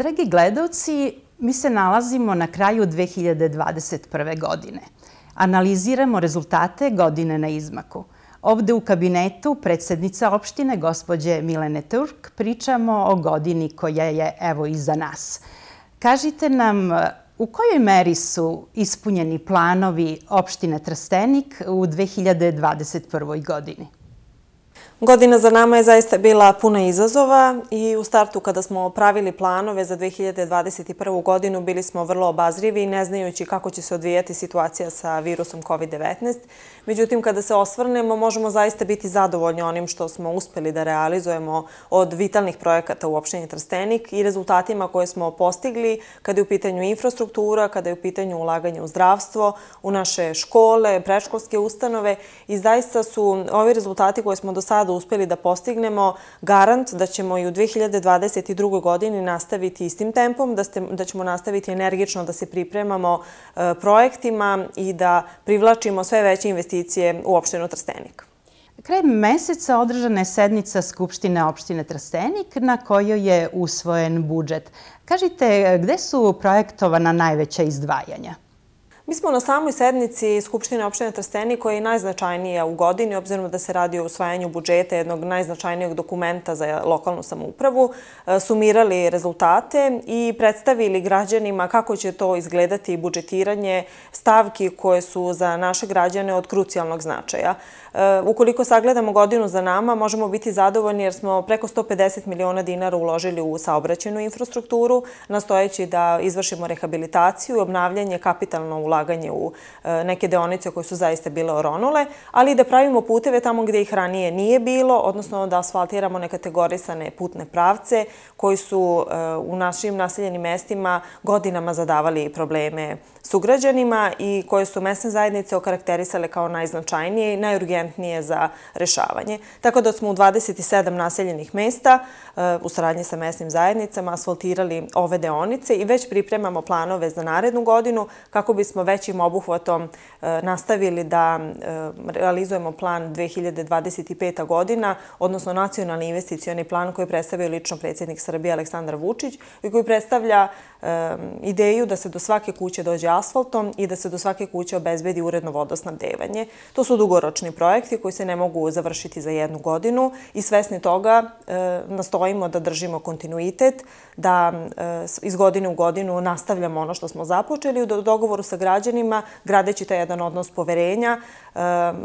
Dragi gledalci, mi se nalazimo na kraju 2021. godine. Analiziramo rezultate godine na izmaku. Ovde u kabinetu predsednica opštine gospođe Milene Turk pričamo o godini koja je evo iza nas. Kažite nam u kojoj meri su ispunjeni planovi opštine Trstenik u 2021. godini? Godina za nama je zaista bila puna izazova i u startu kada smo pravili planove za 2021. godinu bili smo vrlo obazrivi ne znajući kako će se odvijati situacija sa virusom COVID-19. Međutim, kada se osvrnemo, možemo zaista biti zadovoljni onim što smo uspjeli da realizujemo od vitalnih projekata u opštini Trstenik i rezultatima koje smo postigli kada je u pitanju infrastruktura, kada je u pitanju ulaganja u zdravstvo, u naše škole, preškolske ustanove i zaista su ovi rezultati koje smo do sada uspjeli da postignemo garant da ćemo i u 2022. godini nastaviti istim tempom, da ćemo nastaviti energično da se pripremamo e, projektima i da privlačimo sve veće investicije investicije u opštinu Trstenik. Kraj meseca održana je sednica Skupštine opštine Trstenik na kojoj je usvojen budžet. Kažite, gde su projektovana najveća izdvajanja? Mi smo na samoj sednici Skupštine opštine Trsteni koja je najznačajnija u godini, obzirom da se radi o usvajanju budžeta jednog najznačajnijeg dokumenta za lokalnu samoupravu, e, sumirali rezultate i predstavili građanima kako će to izgledati budžetiranje stavki koje su za naše građane od krucijalnog značaja. E, ukoliko sagledamo godinu za nama, možemo biti zadovoljni jer smo preko 150 miliona dinara uložili u saobraćenu infrastrukturu, nastojeći da izvršimo rehabilitaciju i obnavljanje kapitalno ulaženje ulaganje u e, neke deonice koje su zaista bile oronule, ali i da pravimo puteve tamo gdje ih ranije nije bilo, odnosno da asfaltiramo nekategorisane putne pravce koji su e, u našim naseljenim mestima godinama zadavali probleme sugrađanima i koje su mesne zajednice okarakterisale kao najznačajnije i najurgentnije za rešavanje. Tako da smo u 27 naseljenih mesta e, u saradnji sa mesnim zajednicama asfaltirali ove deonice i već pripremamo planove za narednu godinu kako bismo već većim obuhvatom e, nastavili da e, realizujemo plan 2025. godina, odnosno nacionalni investicijani plan koji predstavio lično predsjednik Srbije Aleksandar Vučić i koji predstavlja e, ideju da se do svake kuće dođe asfaltom i da se do svake kuće obezbedi uredno vodosnabdevanje. To su dugoročni projekti koji se ne mogu završiti za jednu godinu i svesni toga nastojimo da držimo kontinuitet, da iz godine u godinu nastavljamo ono što smo započeli u dogovoru sa građanima građanima, gradeći taj jedan odnos poverenja, e,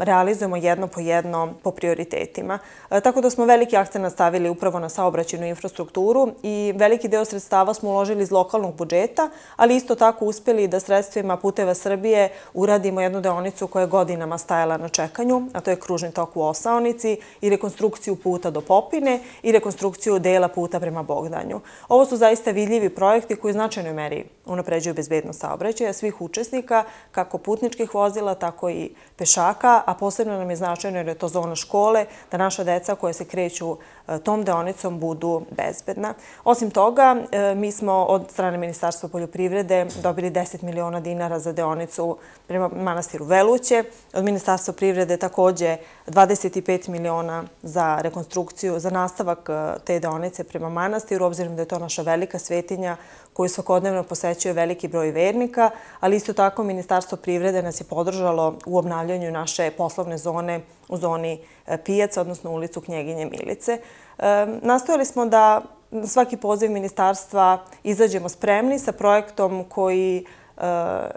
realizujemo jedno po jedno po prioritetima. E, tako da smo veliki akcent stavili upravo na saobraćenu infrastrukturu i veliki deo sredstava smo uložili iz lokalnog budžeta, ali isto tako uspjeli da sredstvima Puteva Srbije uradimo jednu deonicu koja je godinama stajala na čekanju, a to je kružni tok u Osaonici i rekonstrukciju puta do Popine i rekonstrukciju dela puta prema Bogdanju. Ovo su zaista vidljivi projekti koji značajnoj meri unapređuju bezbednost saobraćaja svih učesnika učesnika, kako putničkih vozila, tako i pešaka, a posebno nam je značajno jer je to zona škole, da naša deca koja se kreću e, tom deonicom budu bezbedna. Osim toga, e, mi smo od strane Ministarstva poljoprivrede dobili 10 miliona dinara za deonicu prema manastiru Veluće, od Ministarstva privrede takođe 25 miliona za rekonstrukciju, za nastavak e, te deonice prema manastiru, obzirom da je to naša velika svetinja koju svakodnevno posećuje veliki broj vernika, ali isto tako Ministarstvo privrede nas je podržalo u obnavljanju naše poslovne zone u zoni e, Pijaca, odnosno ulicu Knjeginje Milice. E, nastojali smo da svaki poziv ministarstva izađemo spremni sa projektom koji e,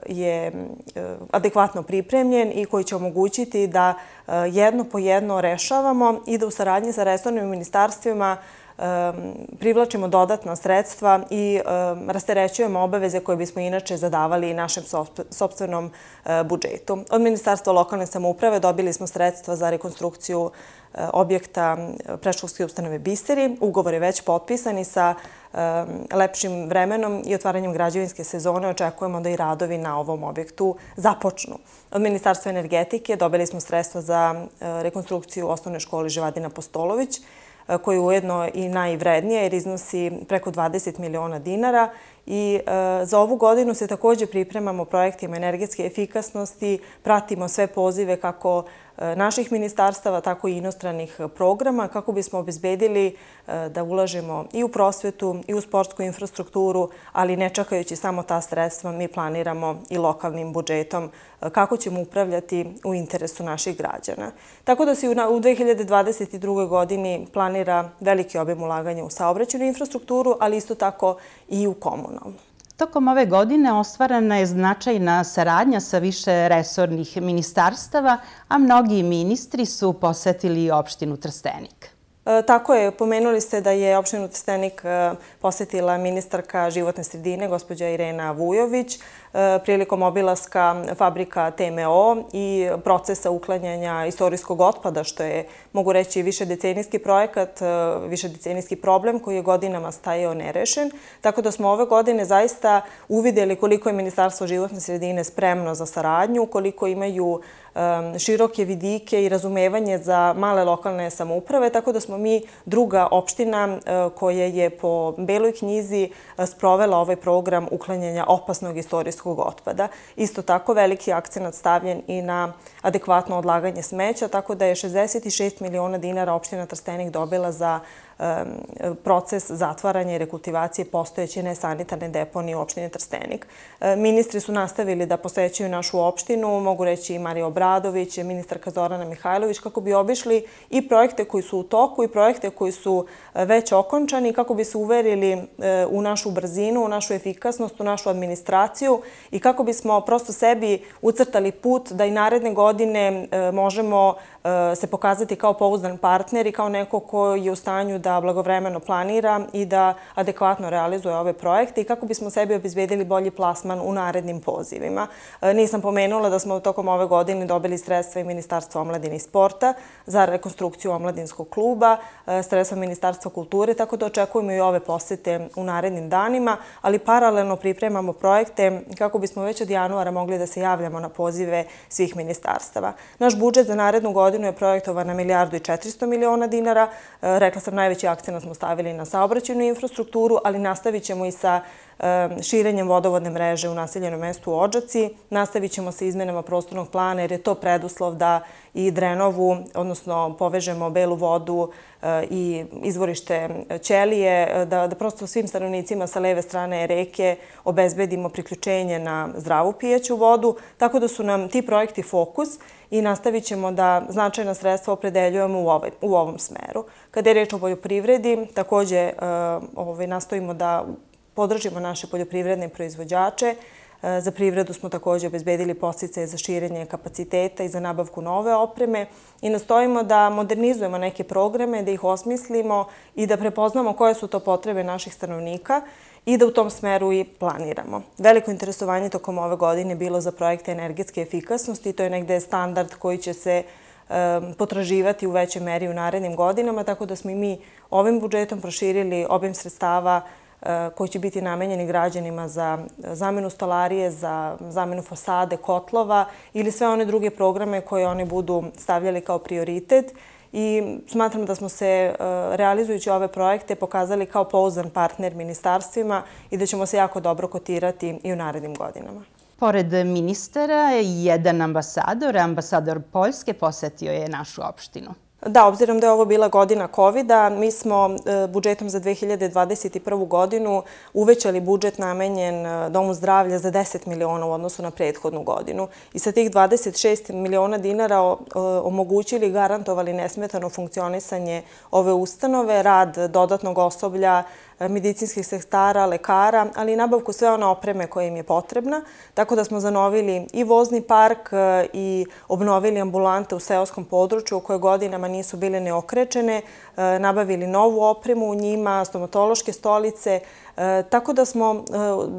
je adekvatno pripremljen i koji će omogućiti da jedno po jedno rešavamo i da u saradnji sa resornim ministarstvima privlačimo dodatna sredstva i rasterećujemo obaveze koje bismo inače zadavali našem sobstvenom e, budžetu. Od Ministarstva lokalne samouprave dobili smo sredstva za rekonstrukciju e, objekta preškolske ustanove Bisteri. Ugovor je već potpisan i sa lepšim vremenom i otvaranjem građevinske sezone očekujemo da i radovi na ovom objektu započnu. Od Ministarstva energetike dobili smo sredstva za e, rekonstrukciju osnovne škole Živadina Postolović koji je ujedno i najvrednija jer iznosi preko 20 miliona dinara. I e, za ovu godinu se također pripremamo projektima energetske efikasnosti, pratimo sve pozive kako je naših ministarstava, tako i inostranih programa, kako bismo obizbedili e, da ulažemo i u prosvetu i u sportsku infrastrukturu, ali ne čakajući samo ta sredstva, mi planiramo i lokalnim budžetom e, kako ćemo upravljati u interesu naših građana. Tako da se u 2022. godini planira veliki objem ulaganja u saobraćenu infrastrukturu, ali isto tako i u komunalnu. Tokom ove godine ostvarana je značajna saradnja sa više resornih ministarstava, a mnogi ministri su posetili opštinu Trstenik. E, tako je, pomenuli ste da je opštinu Trstenik e, posjetila ministarka životne sredine, gospođa Irena Vujović, e, prilikom obilaska fabrika TMO i procesa uklanjanja istorijskog otpada, što je, mogu reći, višedecenijski projekat, višedecenijski problem koji je godinama stajeo nerešen. Tako da smo ove godine zaista uvidjeli koliko je Ministarstvo životne sredine spremno za saradnju, koliko imaju učinjenje široke vidike i razumevanje za male lokalne samouprave, tako da smo mi druga opština koja je po Beloj knjizi sprovela ovaj program uklanjanja opasnog istorijskog otpada. Isto tako veliki akcent stavljen i na adekvatno odlaganje smeća, tako da je 66 miliona dinara opština Trstenik dobila za uklanjanje proces zatvaranja i rekultivacije postojeće nesanitarne deponije u opštini Trstenik. E, ministri su nastavili da posećaju našu opštinu, mogu reći i Mario Bradović, ministarka Zorana Mihajlović, kako bi obišli i projekte koji su u toku i projekte koji su e, već okončani, kako bi se uverili e, u našu brzinu, u našu efikasnost, u našu administraciju i kako bi smo prosto sebi ucrtali put da i naredne godine možemo E, se pokazati kao pouzdan partner i kao neko koji je u stanju da blagovremeno planira i da adekvatno realizuje ove projekte i kako bismo sebi obizvedili bolji plasman u narednim pozivima. E, nisam pomenula da smo tokom ove godine dobili sredstva i Ministarstvo omladine i sporta za rekonstrukciju omladinskog kluba, e, sredstva Ministarstva kulture, tako da očekujemo i ove posete u narednim danima, ali paralelno pripremamo projekte kako bismo već od januara mogli da se javljamo na pozive svih ministarstava. Naš budžet za narednu godinu godinu je projektovana milijardu i 400 miliona dinara. E, rekla sam, najveći akcijna smo stavili na saobraćenu infrastrukturu, ali nastavit ćemo i sa projektovanjem širenjem vodovodne mreže u naseljenom mestu u Ođaci. Nastavit ćemo sa izmenama prostornog plana jer je to preduslov da i Drenovu, odnosno povežemo belu vodu eh, i izvorište Ćelije, eh, da prosto svim stanovnicima sa leve strane reke obezbedimo priključenje na zdravu pijeću vodu. Tako da su nam ti projekti fokus i nastavit ćemo da značajna sredstva opredeljujemo u ovaj, ovom smeru. Kada je reč o poljoprivredi, također eh, ovaj, nastojimo da podržimo naše poljoprivredne proizvođače. E, za privredu smo također obezbedili posticaje za širenje kapaciteta i za nabavku nove opreme i nastojimo da modernizujemo neke programe, da ih osmislimo i da prepoznamo koje su to potrebe naših stanovnika i da u tom smeru i planiramo. Veliko interesovanje tokom ove godine je bilo za projekte energetske efikasnosti. To je negde standard koji će se potraživati u većoj meri u narednim godinama, tako da smo i mi ovim budžetom proširili objem sredstava učinjenja E, koji će biti namenjeni građanima za zamenu stolarije, za zamenu fasade, kotlova ili sve one druge programe koje oni budu stavljali kao prioritet. I smatram da smo se e, realizujući ove projekte pokazali kao pouzan partner ministarstvima i da ćemo se jako dobro kotirati i u narednim godinama. Pored ministara, jedan ambasador, ambasador Poljske, posetio je našu opštinu. Da, obzirom da je ovo bila godina COVID-a, mi smo e, budžetom za 2021. godinu uvećali budžet namenjen e, Domu zdravlja za 10 miliona u odnosu na prethodnu godinu. I sa tih 26 miliona dinara e, omogućili i garantovali nesmetano funkcionisanje ove ustanove, rad dodatnog osoblja, E, medicinskih sektara, lekara, ali i nabavku sve one opreme koje im je potrebna. Tako da smo zanovili i vozni park e, i obnovili ambulante u seoskom području koje godinama nisu bile neokrečene, e, nabavili novu opremu u njima, stomatološke stolice. Tako da smo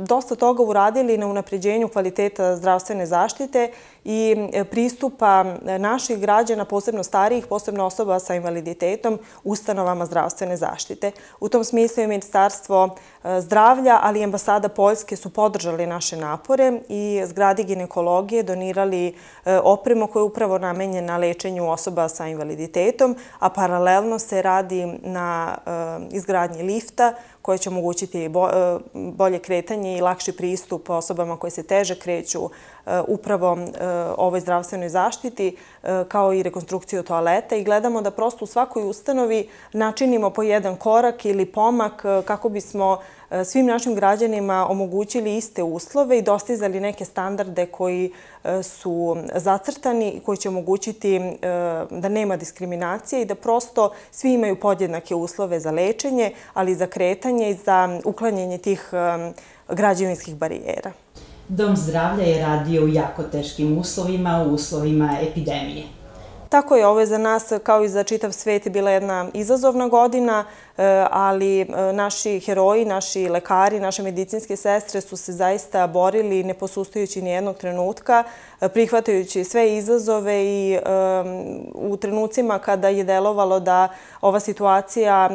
dosta toga uradili na unapređenju kvaliteta zdravstvene zaštite i pristupa naših građana, posebno starijih, posebno osoba sa invaliditetom, ustanovama zdravstvene zaštite. U tom smislu je Ministarstvo e, zdravlja, ali i ambasada Poljske su podržali naše napore i zgradi ginekologije donirali e, opremo koje je upravo namenjena lečenju osoba sa invaliditetom, a paralelno se radi na e, izgradnji lifta koje će omogućiti bolje kretanje i lakši pristup osobama koje se teže kreću E, upravo e, ovoj zdravstvenoj zaštiti e, kao i rekonstrukciju toaleta i gledamo da prosto u svakoj ustanovi načinimo po jedan korak ili pomak kako bismo svim našim građanima omogućili iste uslove i dostizali neke standarde koji su zacrtani i koji će omogućiti da nema diskriminacije i da prosto svi imaju podjednake uslove za lečenje, ali i za kretanje i za uklanjanje tih građevinskih barijera. Dom zdravlja je radio u jako teškim uslovima, u uslovima epidemije. Tako je, ovo je za nas kao i za čitav svet bila jedna izazovna godina, e, ali e, naši heroji, naši lekari, naše medicinske sestre su se zaista borili ne posustajući nijednog trenutka, e, prihvatajući sve izazove i u trenucima kada je delovalo da ova situacija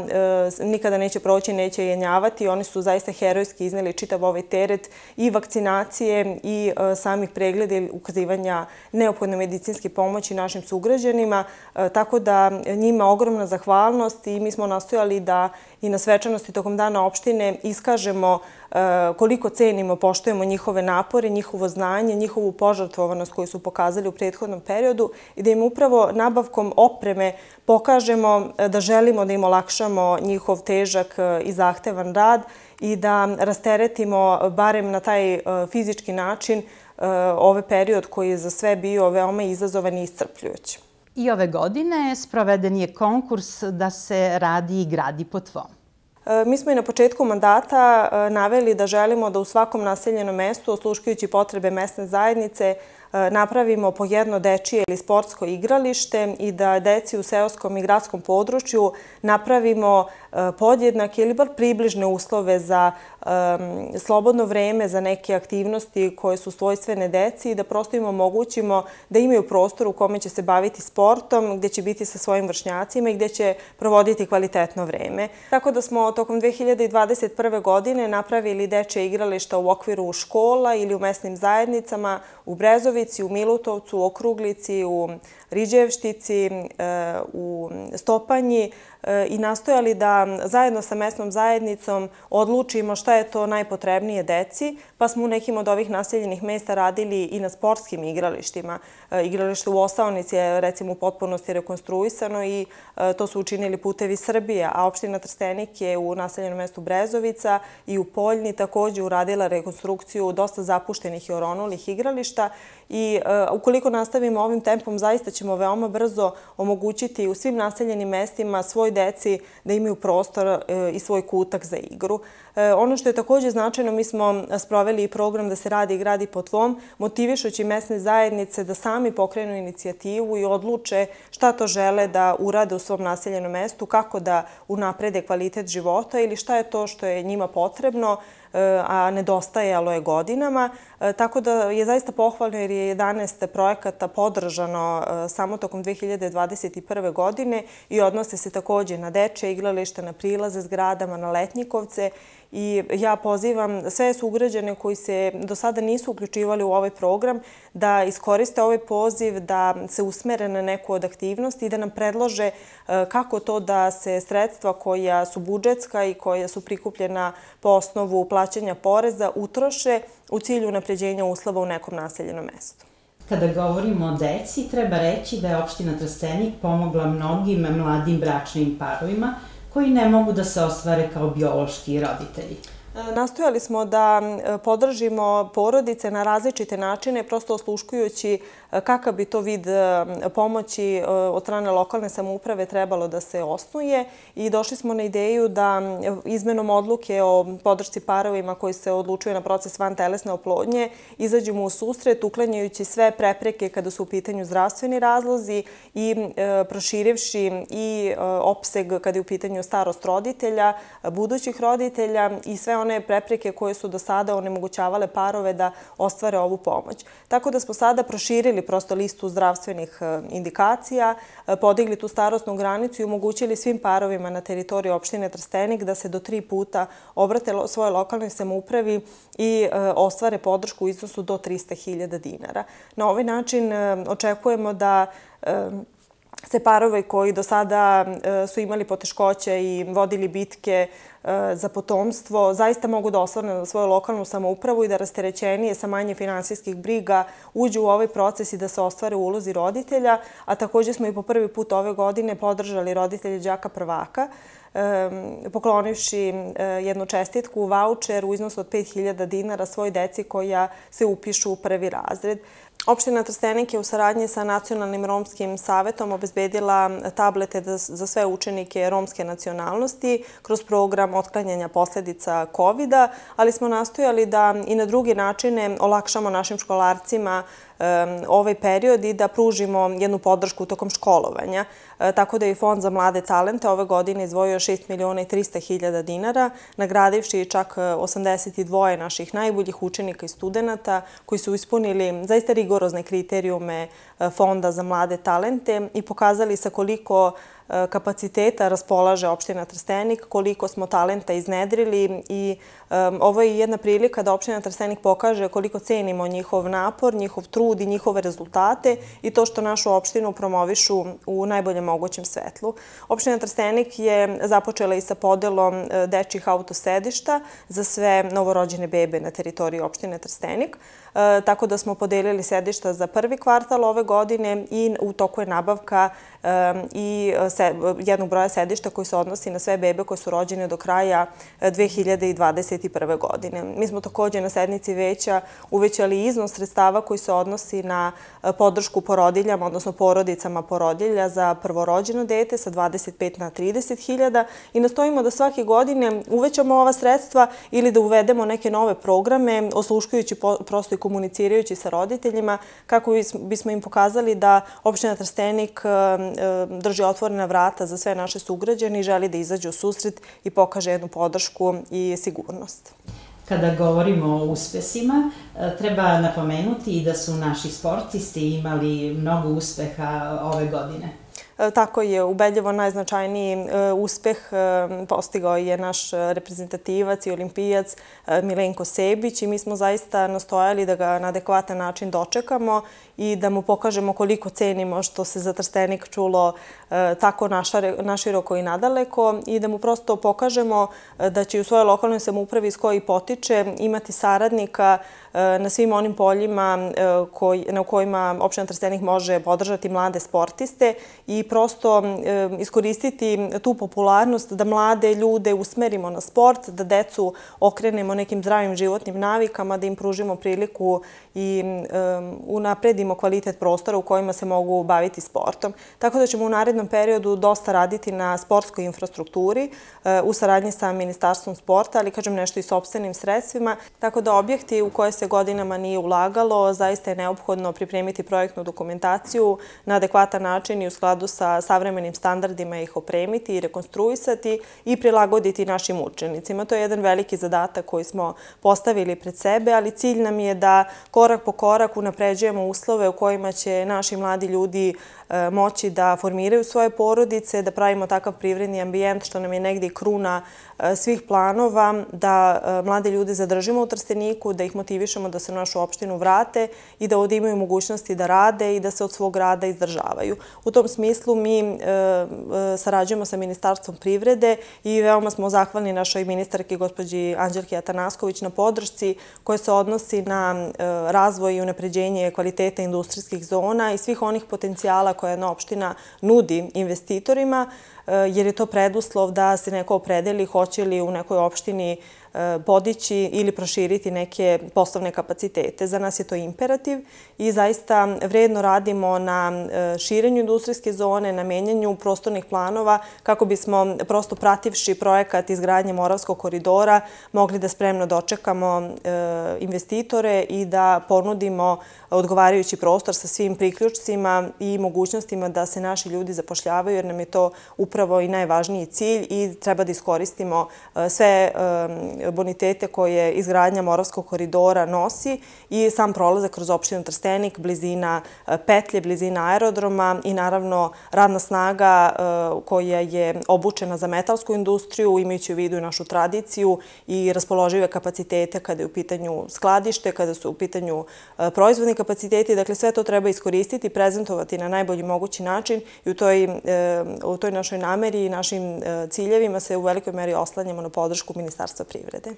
nikada neće proći, neće jenjavati, oni su zaista herojski izneli čitav ovaj teret i vakcinacije i samih pregleda i ukazivanja neophodne medicinske pomoći našim sugrađima osuđenima, e, tako da njima ogromna zahvalnost i mi smo nastojali da i na svečanosti tokom dana opštine iskažemo e, koliko cenimo, poštojemo njihove napore, njihovo znanje, njihovu požartvovanost koju su pokazali u prethodnom periodu i da im upravo nabavkom opreme pokažemo e, da želimo da im olakšamo njihov težak i zahtevan rad i da rasteretimo barem na taj fizički način ove ovaj period koji je za sve bio veoma izazovan i iscrpljujući. I ove godine sproveden je konkurs da se radi i gradi po tvom. E, mi smo i na početku mandata e, naveli da želimo da u svakom naseljenom mestu, osluškujući potrebe mesne zajednice, napravimo po jedno dečije ili sportsko igralište i da deci u seoskom i gradskom području napravimo e, podjednake ili bar približne uslove za e, slobodno vreme, za neke aktivnosti koje su svojstvene deci i da prosto im omogućimo da imaju prostor u kome će se baviti sportom, gde će biti sa svojim vršnjacima i gde će provoditi kvalitetno vreme. Tako da smo tokom 2021. godine napravili dečje igralište u okviru škola ili u mesnim zajednicama u Brezovi Ivici, u Milutovcu, u Okruglici, u Riđevštici, e, u Stopanji e, i nastojali da zajedno sa mesnom zajednicom odlučimo šta je to najpotrebnije deci, pa smo u nekim od ovih naseljenih mesta radili i na sportskim igralištima. E, igralište u Osavnici je recimo u potpunosti rekonstruisano i to su učinili putevi Srbije, a opština Trstenik je u naseljenom mestu Brezovica i u Poljni također uradila rekonstrukciju dosta zapuštenih i oronulih igrališta i ukoliko nastavimo ovim tempom, zaista ćemo veoma brzo omogućiti u svim naseljenim mestima svoj deci da imaju prostor e, i svoj kutak za igru. E, ono što je također značajno, mi smo sproveli i program da se radi i gradi po tvom, motivišući mesne zajednice da sami pokrenu inicijativu i odluče šta to žele da urade u svom naseljenom mestu, kako da unaprede kvalitet života ili šta je to što je njima potrebno, E, a nedostajalo je godinama. E, tako da je zaista pohvalno jer je 11 projekata podržano e, samo tokom 2021. godine i odnose se također na deče, igralište, na prilaze zgradama, na letnjikovce i ja pozivam sve sugrađane koji se do sada nisu uključivali u ovaj program da iskoriste ovaj poziv, da se usmere na neku od aktivnosti i da nam predlože e, kako to da se sredstva koja su budžetska i koja su prikupljena po osnovu plaćanja poreza utroše u cilju napređenja uslova u nekom naseljenom mestu. Kada govorimo o deci, treba reći da je opština Trstenik pomogla mnogim mladim bračnim parovima koji koji ne mogu da se ostvare kao biološki roditelji. Nastojali smo da e, podržimo porodice na različite načine, prosto osluškujući e, kakav bi to vid e, pomoći od strane lokalne samouprave trebalo da se osnuje i došli smo na ideju da izmenom odluke o podršci parovima koji se odlučuje na proces van telesne oplodnje izađemo u sustret uklanjajući sve prepreke kada su u pitanju zdravstveni razlozi i proširivši i opseg kada je u pitanju starost roditelja, budućih roditelja i sve ono one prepreke koje su do sada onemogućavale parove da ostvare ovu pomoć. Tako da smo sada proširili prosto listu zdravstvenih e, indikacija, e, podigli tu starostnu granicu i omogućili svim parovima na teritoriji opštine Trstenik da se do tri puta obrate svoje lokalne samoupravi i e, ostvare podršku u iznosu do 300.000 dinara. Na ovaj način očekujemo da se parove koji do sada e, su imali poteškoće i vodili bitke e, za potomstvo, zaista mogu da osvrne na svoju lokalnu samoupravu i da rasterećenije sa manje finansijskih briga uđu u ovaj proces i da se ostvare u ulozi roditelja. A također smo i po prvi put ove godine podržali roditelje džaka prvaka, e, poklonivši jednu čestitku, voucher u iznosu od 5000 dinara svoj deci koja se upišu u prvi razred. Uh, Opština Trstenik je u saradnji sa Nacionalnim romskim savjetom obezbedila tablete za sve učenike romske nacionalnosti kroz program otklanjanja posljedica COVID-a, ali smo nastojali da i na drugi načine olakšamo našim školarcima ovaj period i da pružimo jednu podršku tokom školovanja. E, tako da je Fond za mlade talente ove godine izvojio 6 miliona i 300 hiljada dinara, nagradivši čak 82 e, naših najboljih učenika i studenta koji su ispunili zaista rigorozne kriterijume e, Fonda za mlade talente i pokazali sa koliko kapaciteta raspolaže opština Trstenik, koliko smo talenta iznedrili i Ovo je jedna prilika da opština Trstenik pokaže koliko cenimo njihov napor, njihov trud i njihove rezultate i to što našu opštinu promovišu u najboljem mogućem svetlu. Opština Trstenik je započela i sa podelom e, dečjih autosedišta za sve novorođene bebe na teritoriji opštine Trstenik, e, tako da smo podelili sedišta za prvi kvartal ove godine i u toku je nabavka i e, jednog broja sedišta koji se odnosi na sve bebe koje su rođene do kraja 2021. 2021. godine. Mi smo također na sednici veća uvećali iznos sredstava koji se odnosi na e, podršku porodiljama, odnosno porodicama porodilja za prvorođeno dete sa 25 na 30 hiljada i nastojimo da svake godine uvećamo ova sredstva ili da uvedemo neke nove programe osluškujući prosto i komunicirajući sa roditeljima kako bismo im pokazali da opština Trstenik e, e, drži otvorena vrata za sve naše sugrađane i želi da izađe u susret i pokaže jednu podršku i sigurnost odgovornost. Kada govorimo o uspesima, e, treba napomenuti i da su naši sportisti imali mnogo uspeha ove godine. E, tako je ubedljivo najznačajniji e, uspeh e, postigao je naš reprezentativac i olimpijac Milenko Sebić i mi smo zaista nastojali da ga na adekvatan način dočekamo i da mu pokažemo koliko cenimo što se za trstenik čulo tako naširoko i nadaleko i da mu prosto pokažemo da će u svojoj lokalnoj samoupravi iz koje potiče imati saradnika koji Eh, na svim onim poljima eh, na kojima opština Trstenik može podržati mlade sportiste i prosto eh, iskoristiti tu popularnost da mlade ljude usmerimo na sport, da decu okrenemo nekim zdravim životnim navikama, da im pružimo priliku i unapredimo kvalitet prostora u kojima se mogu baviti sportom. Tako da ćemo u narednom periodu dosta raditi na sportskoj infrastrukturi u saradnji sa Ministarstvom sporta, ali kažem nešto i sobstvenim sredstvima. Tako da objekti u koje se se godinama nije ulagalo, zaista je neophodno pripremiti projektnu dokumentaciju na adekvatan način i u skladu sa savremenim standardima ih opremiti i rekonstruisati i prilagoditi našim učenicima. To je jedan veliki zadatak koji smo postavili pred sebe, ali cilj nam je da korak po korak unapređujemo uslove u kojima će naši mladi ljudi e, moći da formiraju svoje porodice, da pravimo takav privredni ambijent što nam je negdje kruna E, svih planova da e, mlade ljude zadržimo u Trsteniku, da ih motivišemo da se u našu opštinu vrate i da ovdje imaju mogućnosti da rade i da se od svog rada izdržavaju. U tom smislu mi e, sarađujemo sa Ministarstvom privrede i veoma smo zahvalni našoj ministarki gospođi Anđelki Atanasković na podršci koja se odnosi na razvoj i unapređenje kvalitete industrijskih zona i svih onih potencijala koje jedna opština nudi investitorima. Hvala jer je to preduslov da se neko opredeli hoće li u nekoj opštini E, podići ili proširiti neke poslovne kapacitete. Za nas je to imperativ i zaista vredno radimo na e, širenju industrijske zone, na menjanju prostornih planova kako bismo prosto prativši projekat izgradnje Moravskog koridora mogli da spremno dočekamo e, investitore i da ponudimo odgovarajući prostor sa svim priključcima i mogućnostima da se naši ljudi zapošljavaju jer nam je to upravo i najvažniji cilj i treba da iskoristimo sve projekte bonitete koje izgradnja Moravskog koridora nosi i sam prolaze kroz opštinu Trstenik, blizina e, petlje, blizina aerodroma i naravno radna snaga e, koja je obučena za metalsku industriju imajući u vidu našu tradiciju i raspoložive kapacitete kada je u pitanju skladište, kada su u pitanju e, proizvodni kapaciteti. Dakle, sve to treba iskoristiti, prezentovati na najbolji mogući način i u toj našoj nameri i našim ciljevima se u velikoj meri oslanjamo na podršku Ministarstva privrede privrede.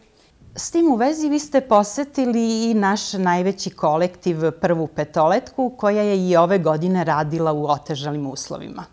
S tim u vezi vi ste posetili i naš najveći kolektiv Prvu petoletku koja je i ove godine radila u otežalim uslovima.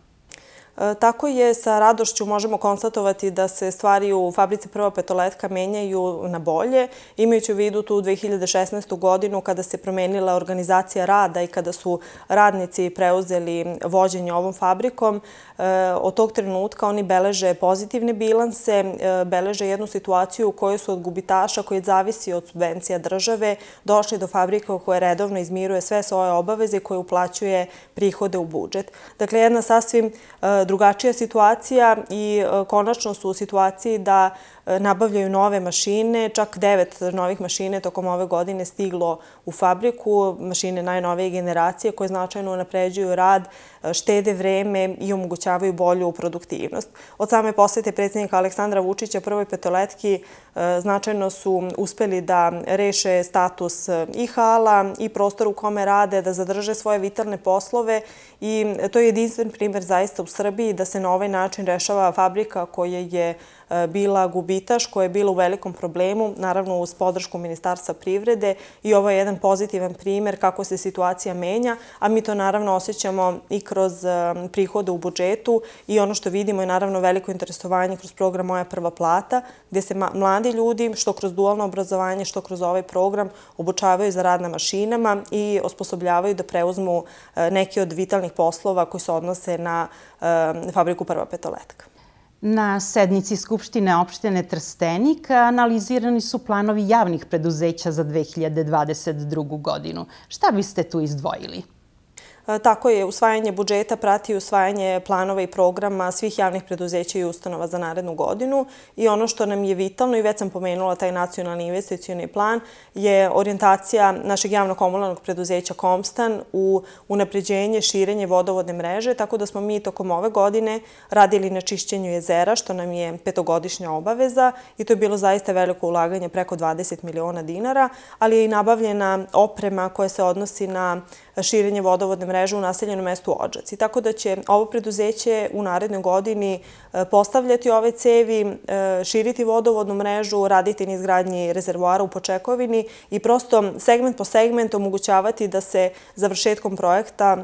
E, tako je, sa radošću možemo konstatovati da se stvari u fabrici prva petoletka menjaju na bolje, imajući u vidu tu 2016. godinu kada se promenila organizacija rada i kada su radnici preuzeli vođenje ovom fabrikom. E, od tog trenutka oni beleže pozitivne bilanse, e, beleže jednu situaciju u kojoj su od gubitaša koji zavisi od subvencija države došli do fabrika koja redovno izmiruje sve svoje obaveze koje uplaćuje prihode u budžet. Dakle, jedna sasvim drugačija situacija i e, konačno su u situaciji da E, nabavljaju nove mašine, čak devet novih mašine tokom ove godine stiglo u fabriku, mašine najnovije generacije koje značajno napređuju rad, e, štede vreme i omogućavaju bolju produktivnost. Od same posete predsjednika Aleksandra Vučića prvoj petoletki e, značajno su uspeli da reše status i hala i prostor u kome rade, da zadrže svoje vitalne poslove i to je jedinstven primjer zaista u Srbiji da se na ovaj način rešava fabrika koja je učinjena E, bila gubitaš koja je bila u velikom problemu, naravno uz podršku Ministarstva privrede i ovo je jedan pozitivan primjer kako se situacija menja, a mi to naravno osjećamo i kroz e, prihode u budžetu i ono što vidimo je naravno veliko interesovanje kroz program Moja prva plata gdje se mladi ljudi što kroz dualno obrazovanje, što kroz ovaj program obučavaju za rad na mašinama i osposobljavaju da preuzmu e, neke od vitalnih poslova koji se odnose na fabriku Prva petoletka. Na sednici Skupštine opštine Trstenik analizirani su planovi javnih preduzeća za 2022. godinu. Šta biste tu izdvojili? E, tako je, usvajanje budžeta prati usvajanje planova i programa svih javnih preduzeća i ustanova za narednu godinu i ono što nam je vitalno i već sam pomenula taj nacionalni investicijalni plan je orijentacija našeg javno-komunalnog preduzeća Komstan u unapređenje, širenje vodovodne mreže, tako da smo mi tokom ove godine radili na čišćenju jezera, što nam je petogodišnja obaveza i to je bilo zaista veliko ulaganje preko 20 miliona dinara, ali je i nabavljena oprema koja se odnosi na širenje vodovodne mreže mreže u naseljenom mestu Ođaci. Tako da će ovo preduzeće u narednoj godini e, postavljati ove cevi, e, širiti vodovodnu mrežu, raditi nizgradnji rezervuara u Počekovini i prosto segment po segment omogućavati da se završetkom projekta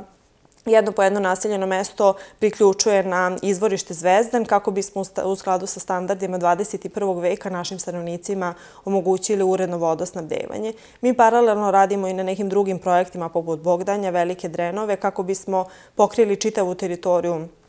jedno po jedno naseljeno mesto priključuje na izvorište Zvezdan kako bismo u skladu sa standardima 21. veka našim stanovnicima omogućili uredno vodosnabdevanje. Mi paralelno radimo i na nekim drugim projektima poput Bogdanja, Velike Drenove kako bismo pokrili čitavu teritoriju Zvezdan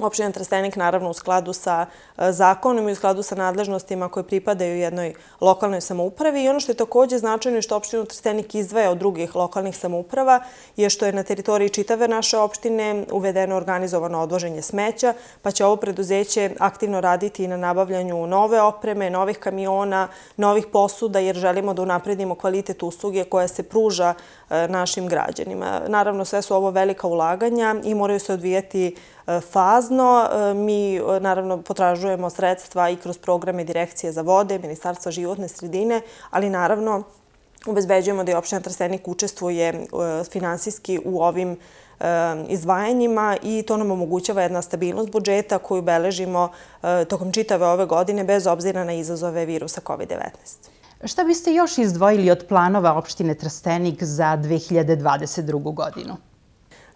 Opština Trstenik naravno u skladu sa e, zakonom i u skladu sa nadležnostima koje pripadaju jednoj lokalnoj samoupravi. I ono što je također značajno i što opštinu Trstenik izdvaja od drugih lokalnih samouprava je što je na teritoriji čitave naše opštine uvedeno organizovano odvoženje smeća, pa će ovo preduzeće aktivno raditi i na nabavljanju nove opreme, novih kamiona, novih posuda, jer želimo da unapredimo kvalitet usluge koja se pruža e, našim građanima. Naravno, sve su ovo velika ulaganja i moraju se odvijati učinjenje fazno. E, mi, e, naravno, potražujemo sredstva i kroz programe Direkcije za vode, Ministarstva životne sredine, ali naravno ubezbeđujemo da je opština Trstenik učestvuje e, finansijski u ovim izvajanjima i to nam omogućava jedna stabilnost budžeta koju beležimo tokom čitave ove godine bez obzira na izazove virusa COVID-19. Šta biste još izdvojili od planova opštine Trstenik za 2022. godinu?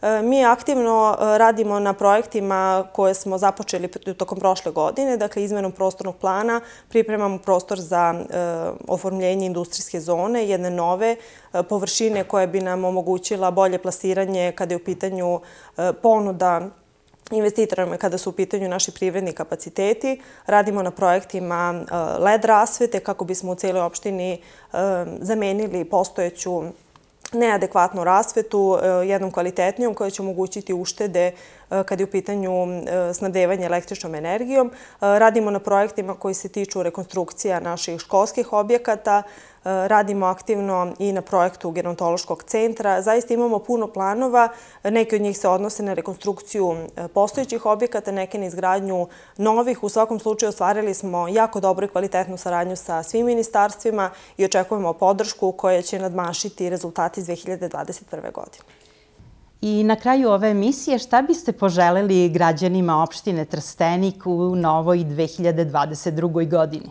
Eh, mi aktivno eh, radimo na projektima koje smo započeli tokom prošle godine, dakle izmenom prostornog plana pripremamo prostor za eh, oformljenje industrijske zone, jedne nove površine koje bi nam omogućila bolje plasiranje kada je u pitanju ponuda investitorama kada su u pitanju naši privredni kapaciteti. Radimo na projektima LED rasvete kako bismo u cijeloj opštini zamenili postojeću neadekvatnu rasvetu e, jednom kvalitetnijom koja će omogućiti uštede e, kada je u pitanju e, snabdevanja električnom energijom. Radimo na projektima koji se tiču rekonstrukcija naših školskih objekata, radimo aktivno i na projektu gerontološkog centra. Zaista imamo puno planova. Neki od njih se odnose na rekonstrukciju e, postojećih objekata, neke na izgradnju novih. U svakom slučaju ostvarili smo jako dobru i kvalitetnu saradnju sa svim ministarstvima i očekujemo podršku koja će nadmašiti rezultati iz 2021. godine. I na kraju ove emisije, šta biste poželjeli građanima opštine Trstenik u novoj 2022. godini?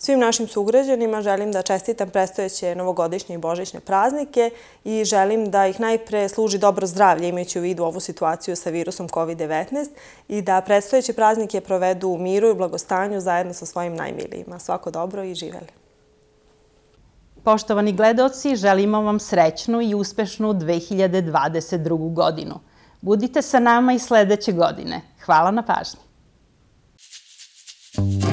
Svim našim sugrađanima želim da čestitam prestojeće novogodišnje i božićne praznike i želim da ih najpre služi dobro zdravlje imajući u vidu ovu situaciju sa virusom COVID-19 i da prestojeće praznike provedu u miru i blagostanju zajedno sa svojim najmilijima. Svako dobro i živeli! Poštovani gledoci, želimo vam srećnu i uspešnu 2022. godinu. Budite sa nama i sledeće godine. Hvala na pažnji! Thank you.